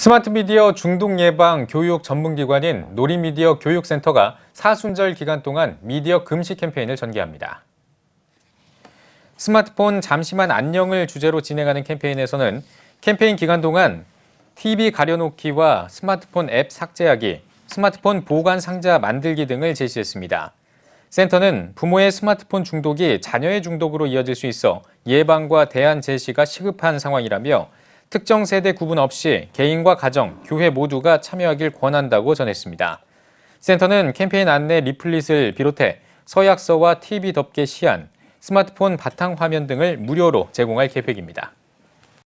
스마트 미디어 중독 예방 교육 전문기관인 놀이미디어 교육센터가 사순절 기간 동안 미디어 금시 캠페인을 전개합니다. 스마트폰 잠시만 안녕을 주제로 진행하는 캠페인에서는 캠페인 기간 동안 TV 가려놓기와 스마트폰 앱 삭제하기, 스마트폰 보관 상자 만들기 등을 제시했습니다. 센터는 부모의 스마트폰 중독이 자녀의 중독으로 이어질 수 있어 예방과 대안 제시가 시급한 상황이라며 특정 세대 구분 없이 개인과 가정, 교회 모두가 참여하길 권한다고 전했습니다. 센터는 캠페인 안내 리플릿을 비롯해 서약서와 TV 덮개 시안, 스마트폰 바탕화면 등을 무료로 제공할 계획입니다.